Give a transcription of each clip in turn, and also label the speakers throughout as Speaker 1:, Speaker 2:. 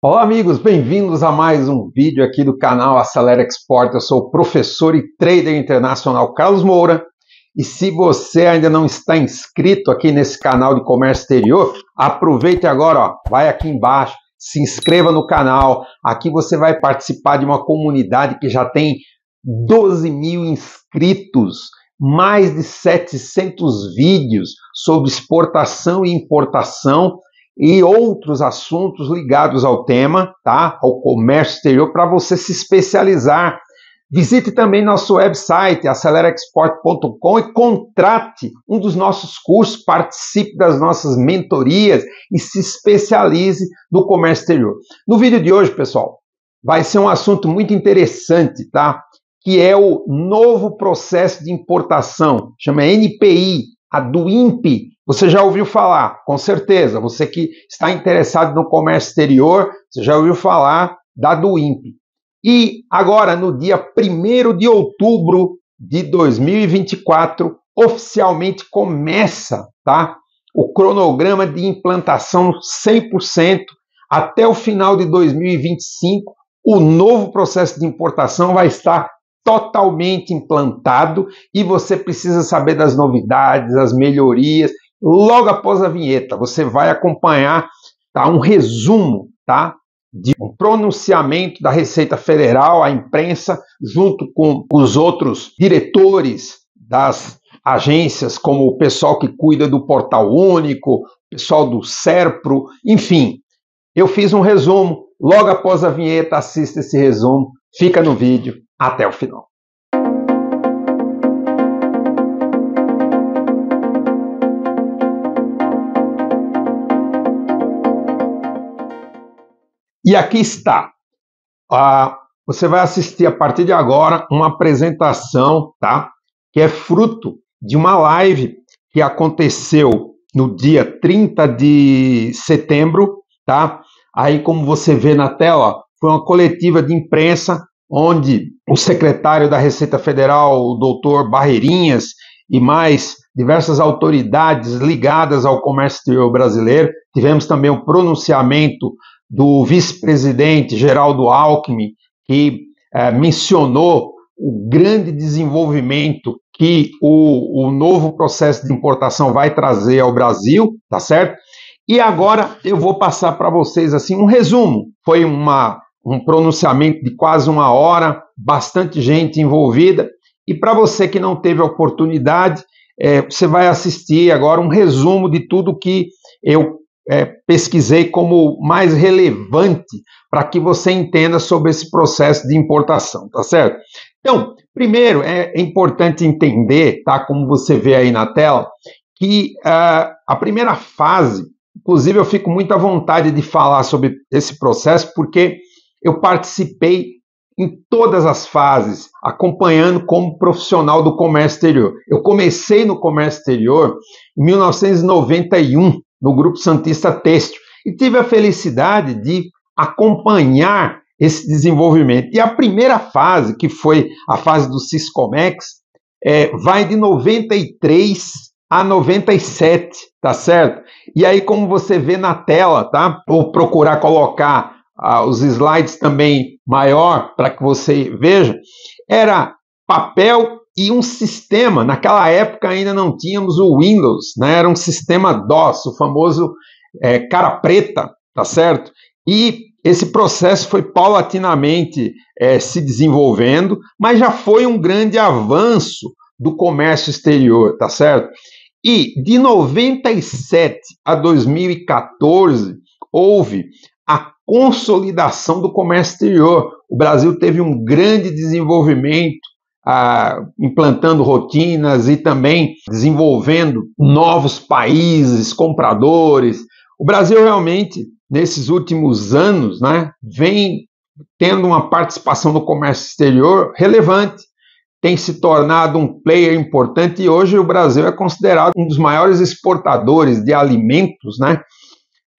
Speaker 1: Olá, amigos, bem-vindos a mais um vídeo aqui do canal Acelera Export. Eu sou o professor e trader internacional Carlos Moura. E se você ainda não está inscrito aqui nesse canal de comércio exterior, aproveite agora, ó, vai aqui embaixo, se inscreva no canal. Aqui você vai participar de uma comunidade que já tem 12 mil inscritos, mais de 700 vídeos sobre exportação e importação e outros assuntos ligados ao tema, tá? Ao comércio exterior para você se especializar. Visite também nosso website acelerexport.com e contrate um dos nossos cursos, participe das nossas mentorias e se especialize no comércio exterior. No vídeo de hoje, pessoal, vai ser um assunto muito interessante, tá? Que é o novo processo de importação, chama NPI, a do INPI, você já ouviu falar, com certeza, você que está interessado no comércio exterior, você já ouviu falar da Duimp. E agora, no dia 1 de outubro de 2024, oficialmente começa tá, o cronograma de implantação 100%. Até o final de 2025, o novo processo de importação vai estar totalmente implantado e você precisa saber das novidades, as melhorias logo após a vinheta. Você vai acompanhar tá, um resumo tá, de um pronunciamento da Receita Federal à imprensa, junto com os outros diretores das agências, como o pessoal que cuida do Portal Único, o pessoal do SERPRO, enfim. Eu fiz um resumo. Logo após a vinheta, assista esse resumo. Fica no vídeo até o final. E aqui está. Ah, você vai assistir a partir de agora uma apresentação, tá? Que é fruto de uma live que aconteceu no dia 30 de setembro, tá? Aí, como você vê na tela, foi uma coletiva de imprensa onde o secretário da Receita Federal, o doutor Barreirinhas, e mais diversas autoridades ligadas ao comércio brasileiro. Tivemos também um pronunciamento do vice-presidente Geraldo Alckmin, que eh, mencionou o grande desenvolvimento que o, o novo processo de importação vai trazer ao Brasil, tá certo? E agora eu vou passar para vocês assim um resumo. Foi uma, um pronunciamento de quase uma hora, bastante gente envolvida. E para você que não teve a oportunidade, é, você vai assistir agora um resumo de tudo que eu é, pesquisei como mais relevante para que você entenda sobre esse processo de importação, tá certo? Então, primeiro é importante entender, tá? Como você vê aí na tela, que uh, a primeira fase, inclusive eu fico muito à vontade de falar sobre esse processo, porque eu participei em todas as fases, acompanhando como profissional do comércio exterior. Eu comecei no comércio exterior em 1991, no Grupo Santista Têxtil, e tive a felicidade de acompanhar esse desenvolvimento. E a primeira fase, que foi a fase do Ciscomex, é, vai de 93 a 97, tá certo? E aí, como você vê na tela, tá? Vou procurar colocar ah, os slides também maior para que você veja. Era papel e um sistema. Naquela época ainda não tínhamos o Windows, né? era um sistema DOS, o famoso é, cara preta, tá certo? E esse processo foi paulatinamente é, se desenvolvendo, mas já foi um grande avanço do comércio exterior, tá certo? E de 97 a 2014 houve a consolidação do comércio exterior. O Brasil teve um grande desenvolvimento implantando rotinas e também desenvolvendo novos países, compradores. O Brasil realmente, nesses últimos anos, né, vem tendo uma participação no comércio exterior relevante, tem se tornado um player importante e hoje o Brasil é considerado um dos maiores exportadores de alimentos né,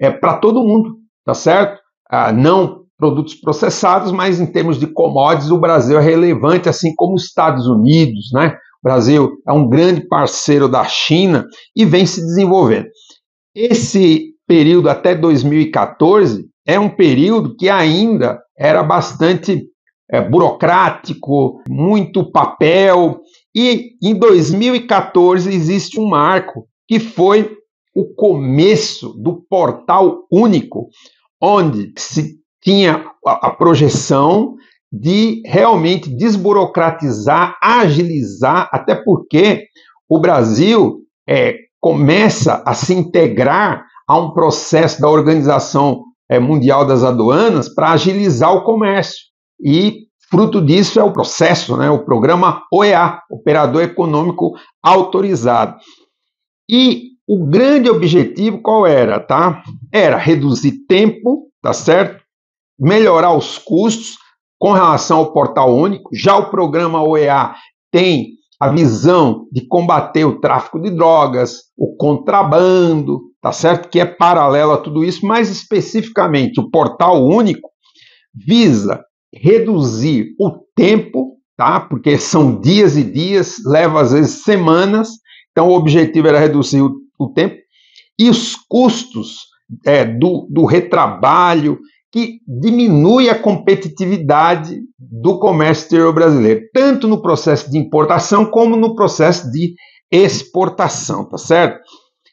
Speaker 1: é, para todo mundo, tá certo? Ah, não produtos processados, mas em termos de commodities, o Brasil é relevante, assim como os Estados Unidos, né? O Brasil é um grande parceiro da China e vem se desenvolvendo. Esse período até 2014 é um período que ainda era bastante é, burocrático, muito papel, e em 2014 existe um marco que foi o começo do portal único, onde se tinha a, a projeção de realmente desburocratizar, agilizar, até porque o Brasil é, começa a se integrar a um processo da Organização é, Mundial das Aduanas para agilizar o comércio. E fruto disso é o processo, né, o programa OEA, Operador Econômico Autorizado. E o grande objetivo qual era, tá? Era reduzir tempo, tá certo? melhorar os custos com relação ao portal único. Já o programa OEA tem a visão de combater o tráfico de drogas, o contrabando, tá certo? Que é paralelo a tudo isso, mais especificamente o portal único visa reduzir o tempo, tá? Porque são dias e dias, leva às vezes semanas. Então o objetivo era reduzir o, o tempo e os custos é, do, do retrabalho que diminui a competitividade do comércio exterior brasileiro, tanto no processo de importação como no processo de exportação, tá certo?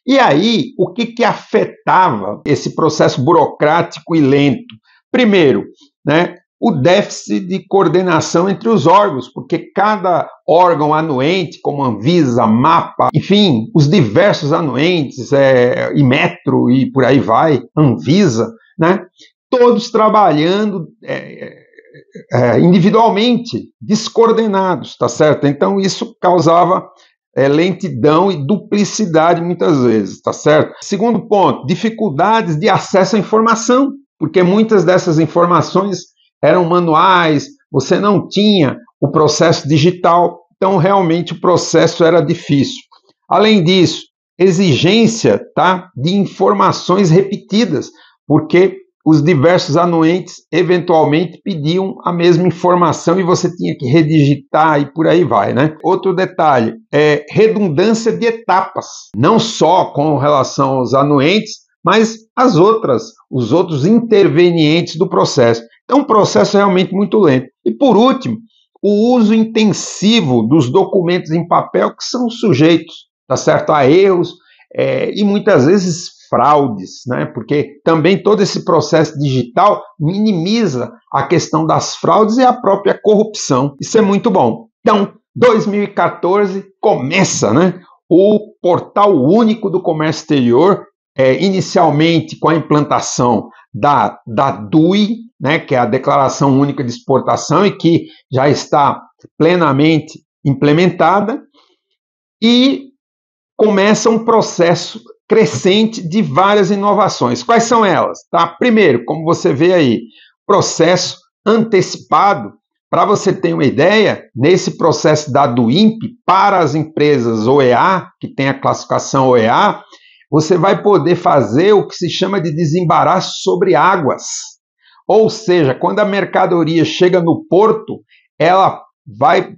Speaker 1: E aí, o que, que afetava esse processo burocrático e lento? Primeiro, né, o déficit de coordenação entre os órgãos, porque cada órgão anuente, como Anvisa, MAPA, enfim, os diversos anuentes, é, e Metro e por aí vai, Anvisa, né? todos trabalhando é, é, é, individualmente, descoordenados, tá certo? Então isso causava é, lentidão e duplicidade muitas vezes, tá certo? Segundo ponto, dificuldades de acesso à informação, porque muitas dessas informações eram manuais, você não tinha o processo digital, então realmente o processo era difícil. Além disso, exigência, tá, de informações repetidas, porque os diversos anuentes eventualmente pediam a mesma informação e você tinha que redigitar e por aí vai, né? Outro detalhe é redundância de etapas, não só com relação aos anuentes, mas as outras, os outros intervenientes do processo. Então, um processo é realmente muito lento. E por último, o uso intensivo dos documentos em papel que são sujeitos, tá certo, a erros é, e muitas vezes fraudes, né? porque também todo esse processo digital minimiza a questão das fraudes e a própria corrupção. Isso é muito bom. Então, 2014 começa, né? O Portal Único do Comércio Exterior, é, inicialmente com a implantação da, da DUI, né, que é a Declaração Única de Exportação, e que já está plenamente implementada, e começa um processo crescente de várias inovações. Quais são elas? Tá? Primeiro, como você vê aí, processo antecipado. Para você ter uma ideia, nesse processo dado INPE para as empresas OEA, que tem a classificação OEA, você vai poder fazer o que se chama de desembaraço sobre águas. Ou seja, quando a mercadoria chega no porto, ela vai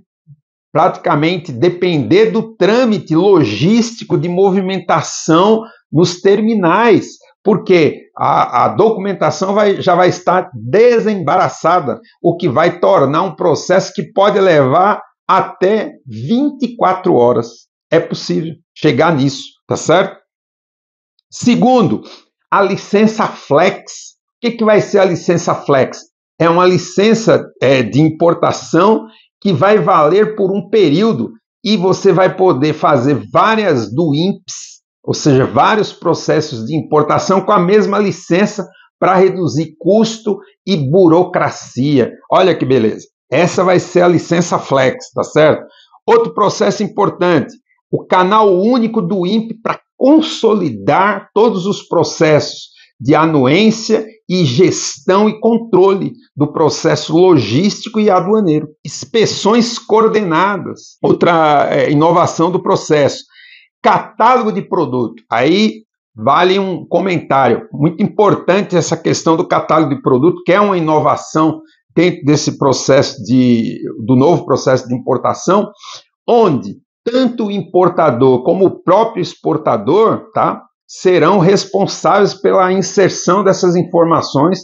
Speaker 1: praticamente depender do trâmite logístico de movimentação nos terminais, porque a, a documentação vai, já vai estar desembaraçada, o que vai tornar um processo que pode levar até 24 horas. É possível chegar nisso, tá certo? Segundo, a licença flex. O que, que vai ser a licença flex? É uma licença é, de importação que vai valer por um período e você vai poder fazer várias do INPS, ou seja, vários processos de importação com a mesma licença para reduzir custo e burocracia. Olha que beleza. Essa vai ser a licença Flex, tá certo? Outro processo importante, o canal único do INPE para consolidar todos os processos de anuência e gestão e controle do processo logístico e aduaneiro. Inspeções coordenadas, outra é, inovação do processo. Catálogo de produto. Aí vale um comentário. Muito importante essa questão do catálogo de produto, que é uma inovação dentro desse processo de, do novo processo de importação, onde tanto o importador como o próprio exportador, tá? serão responsáveis pela inserção dessas informações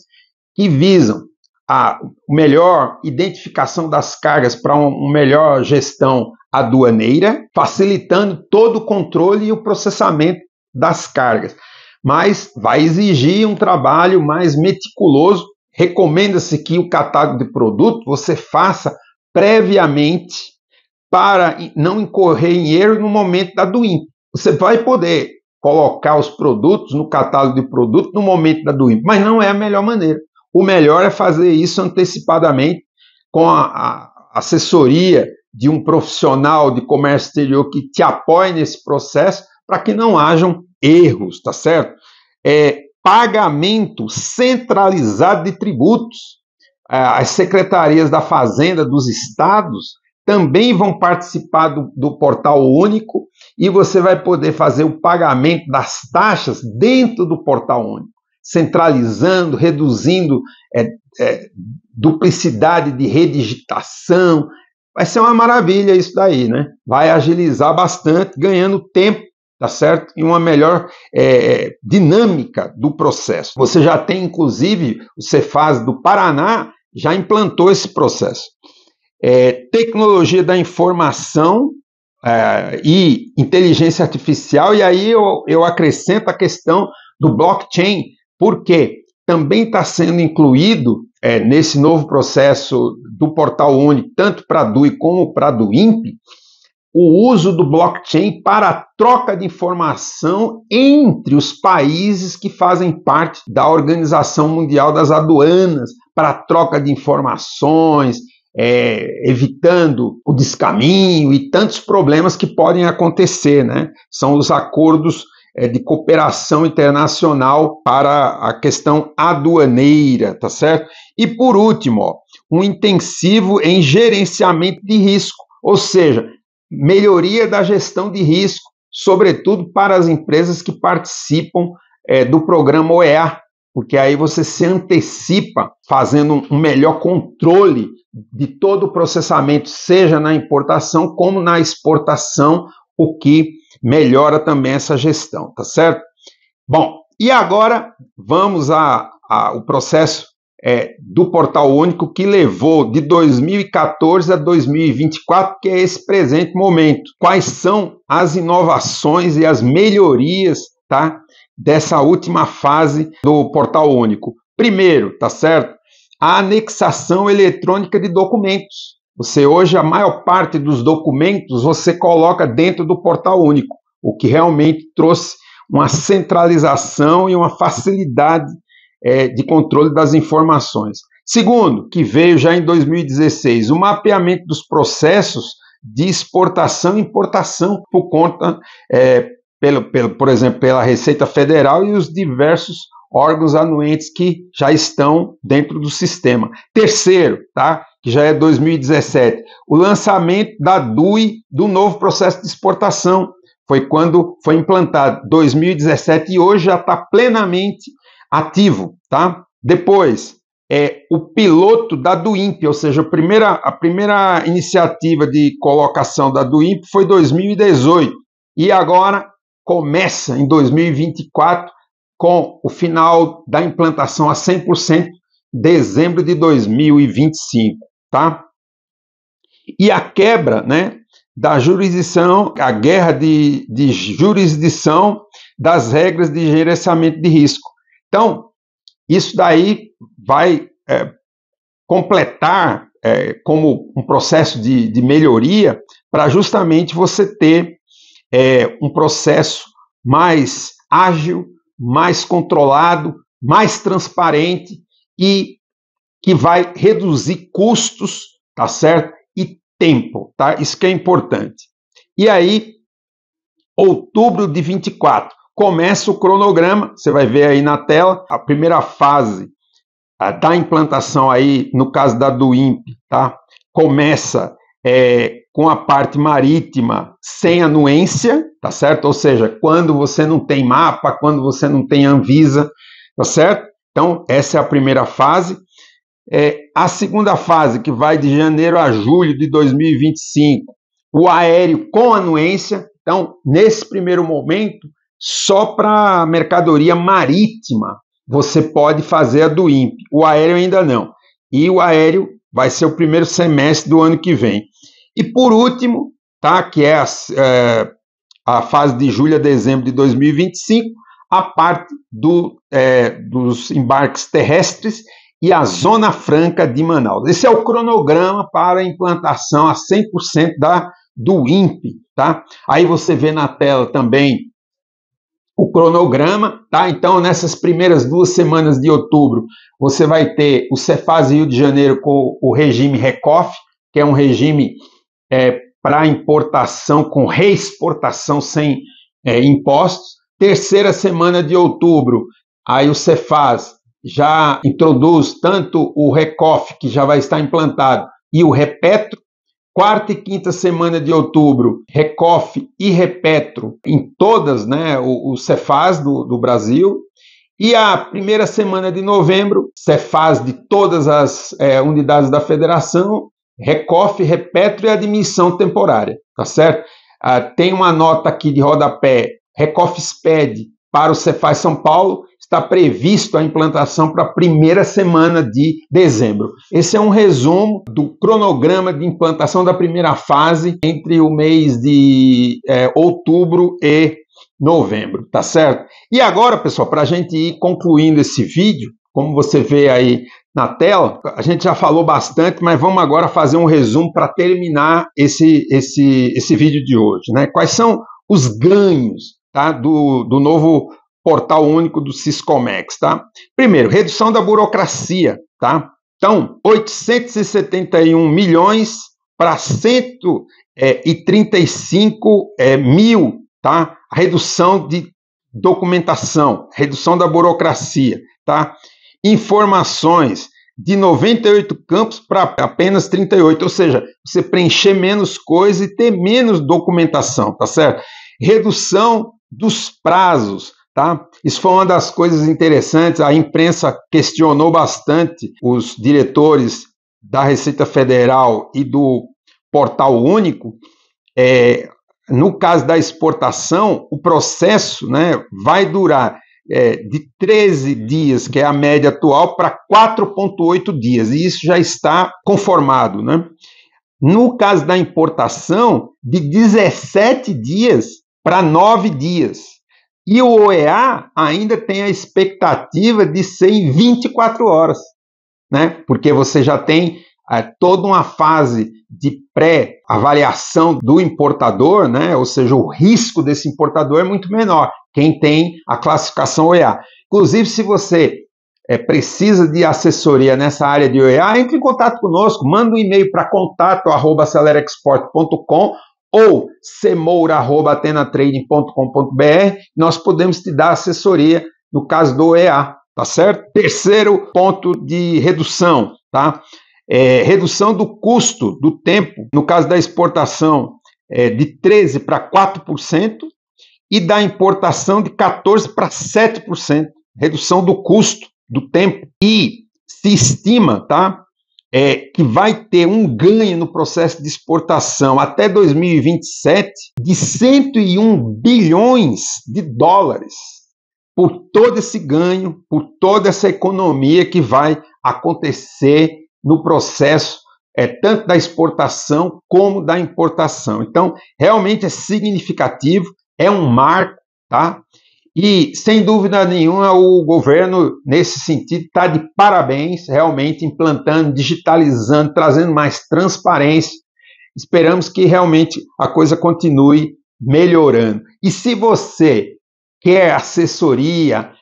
Speaker 1: que visam a melhor identificação das cargas para uma melhor gestão aduaneira, facilitando todo o controle e o processamento das cargas. Mas vai exigir um trabalho mais meticuloso. Recomenda-se que o catálogo de produto você faça previamente para não incorrer em erro no momento da doim. Você vai poder colocar os produtos no catálogo de produto no momento da doença, mas não é a melhor maneira. O melhor é fazer isso antecipadamente com a, a assessoria de um profissional de comércio exterior que te apoie nesse processo para que não hajam erros, tá certo? É, pagamento centralizado de tributos. É, as secretarias da Fazenda dos estados também vão participar do, do, portal único e você vai poder fazer o pagamento das taxas dentro do portal único, centralizando, reduzindo é, é, duplicidade de redigitação. Vai ser uma maravilha isso daí, né? Vai agilizar bastante, ganhando tempo tá certo? E uma melhor é, dinâmica do processo. Você já tem, inclusive, o Cefaz do Paraná já implantou esse processo é, tecnologia da informação é, e inteligência artificial, e aí eu, eu acrescento a questão do blockchain, porque também está sendo incluído é, nesse novo processo do portal único, tanto para a DUI como para a do o uso do blockchain para a troca de informação entre os países que fazem parte da Organização Mundial das Aduanas, para a troca de informações, é, evitando o descaminho e tantos problemas que podem acontecer, né? São os acordos é, de cooperação internacional para a questão aduaneira, tá certo? E por último, ó, um intensivo em gerenciamento de risco, ou seja, melhoria da gestão de risco, sobretudo para as empresas que participam é, do programa OEA, porque aí você se antecipa fazendo um melhor controle de todo o processamento, seja na importação como na exportação, o que melhora também essa gestão, tá certo? Bom, e agora vamos ao processo é, do Portal Único que levou de 2014 a 2024, que é esse presente momento. Quais são as inovações e as melhorias, tá? dessa última fase do portal único. Primeiro, tá certo? A anexação eletrônica de documentos. Você hoje a maior parte dos documentos você coloca dentro do portal único, o que realmente trouxe uma centralização e uma facilidade é, de controle das informações. Segundo, que veio já em 2016, o mapeamento dos processos de exportação e importação por conta é, pelo, pelo, por exemplo, pela Receita Federal e os diversos órgãos anuentes que já estão dentro do sistema. Terceiro, tá? que já é 2017, o lançamento da DUI do novo processo de exportação. Foi quando foi implantado 2017 e hoje já está plenamente ativo. Tá? Depois, é o piloto da DUIMP, ou seja, a primeira, a primeira iniciativa de colocação da DUIMP foi 2018. E agora começa em 2024 com o final da implantação a 100% dezembro de 2025, tá? E a quebra, né, da jurisdição, a guerra de, de jurisdição das regras de gerenciamento de risco. Então, isso daí vai é, completar é, como um processo de, de melhoria para justamente você ter é, um processo mais ágil, mais controlado, mais transparente e que vai reduzir custos, tá certo? E tempo, tá? Isso que é importante. E aí, outubro de 24, começa o cronograma, você vai ver aí na tela, a primeira fase da implantação aí, no caso da do INPE, tá? Começa é, com a parte marítima sem anuência, tá certo? Ou seja, quando você não tem mapa, quando você não tem Anvisa, tá certo? Então, essa é a primeira fase. É, a segunda fase, que vai de janeiro a julho de 2025, o aéreo com anuência. Então, nesse primeiro momento, só para mercadoria marítima você pode fazer a do INPE. O aéreo ainda não. E o aéreo vai ser o primeiro semestre do ano que vem. E por último, tá, que é a, é, a fase de julho a dezembro de 2025, a parte do, é, dos embarques terrestres e a Zona Franca de Manaus. Esse é o cronograma para a implantação a 100% da, do INPE. Tá? Aí você vê na tela também o cronograma, tá? Então, nessas primeiras duas semanas de outubro, você vai ter o Cefaz Rio de Janeiro com o regime RECOF, que é um regime é, para importação com reexportação sem é, impostos. Terceira semana de outubro, aí o Cefaz já introduz tanto o RECOF, que já vai estar implantado, e o REPETRO. Quarta e quinta semana de outubro, RECOF e REPETRO em todas, né, o, o Cefaz do, do Brasil, e a primeira semana de novembro, Cefaz de todas as é, unidades da federação Recof, repetro e admissão temporária, tá certo? Ah, tem uma nota aqui de rodapé, sped para o Cefaz São Paulo, está previsto a implantação para a primeira semana de dezembro. Esse é um resumo do cronograma de implantação da primeira fase entre o mês de é, outubro e novembro, tá certo? E agora, pessoal, para a gente ir concluindo esse vídeo, como você vê aí na tela, a gente já falou bastante, mas vamos agora fazer um resumo para terminar esse, esse, esse vídeo de hoje. Né? Quais são os ganhos tá, do, do novo portal único do Ciscomex? Tá? Primeiro, redução da burocracia. Tá? Então, 871 milhões para 135 é, mil, tá? redução de documentação, redução da burocracia, tá? informações de 98 campos para apenas 38, ou seja, você preencher menos coisa e ter menos documentação, tá certo? Redução dos prazos, tá? Isso foi uma das coisas interessantes, a imprensa questionou bastante os diretores da Receita Federal e do Portal Único, é, no caso da exportação, o processo né, vai durar é, de 13 dias, que é a média atual, para 4,8 dias, e isso já está conformado. Né? No caso da importação, de 17 dias para 9 dias. E o OEA ainda tem a expectativa de ser em 24 horas, né? porque você já tem é, toda uma fase de pré-avaliação do importador, né? ou seja, o risco desse importador é muito menor, quem tem a classificação OEA. Inclusive, se você é, precisa de assessoria nessa área de OEA, entre em contato conosco, manda um e-mail para contato@acelerexport.com ou semoura@atenatrading.com.br, nós podemos te dar assessoria no caso do OEA, tá certo? Terceiro ponto de redução, tá? É, redução do custo do tempo, no caso da exportação, é, de 13% para 4%, e da importação de 14% para 7%, redução do custo do tempo. E se estima tá, é, que vai ter um ganho no processo de exportação até 2027 de 101 bilhões de dólares por todo esse ganho, por toda essa economia que vai acontecer no processo é, tanto da exportação como da importação. Então, realmente é significativo, é um marco, tá? E, sem dúvida nenhuma, o governo, nesse sentido, está de parabéns, realmente implantando, digitalizando, trazendo mais transparência. Esperamos que realmente a coisa continue melhorando. E se você quer assessoria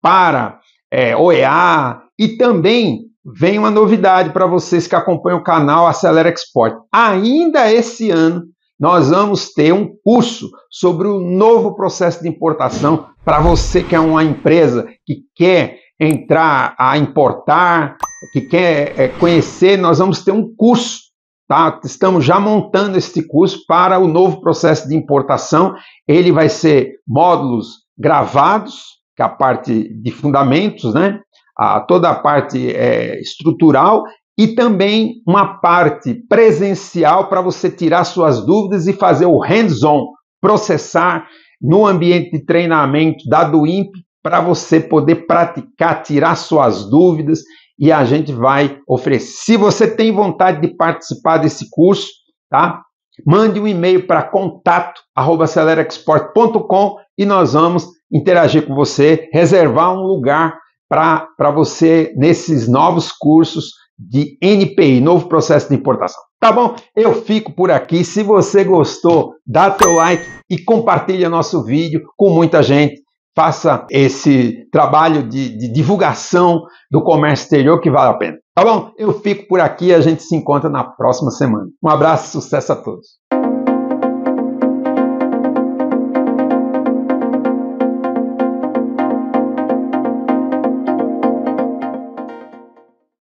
Speaker 1: para é, eh, OEA e também vem uma novidade para vocês que acompanham o canal Acelera Export. Ainda esse ano, nós vamos ter um curso sobre o novo processo de importação para você que é uma empresa que quer entrar a importar, que quer é, conhecer, nós vamos ter um curso Tá? Estamos já montando este curso para o novo processo de importação. Ele vai ser módulos gravados, que é a parte de fundamentos, né? a toda a parte é, estrutural e também uma parte presencial para você tirar suas dúvidas e fazer o hands-on, processar no ambiente de treinamento da Duimp para você poder praticar, tirar suas dúvidas e a gente vai oferecer. Se você tem vontade de participar desse curso, tá? Mande um e-mail para contato@acelerexport.com e nós vamos interagir com você, reservar um lugar para você nesses novos cursos de NPI, novo processo de importação. Tá bom? Eu fico por aqui. Se você gostou, dá teu like e compartilha nosso vídeo com muita gente. Faça esse trabalho de, de divulgação do comércio exterior que vale a pena. Tá bom? Eu fico por aqui. A gente se encontra na próxima semana. Um abraço e sucesso a todos.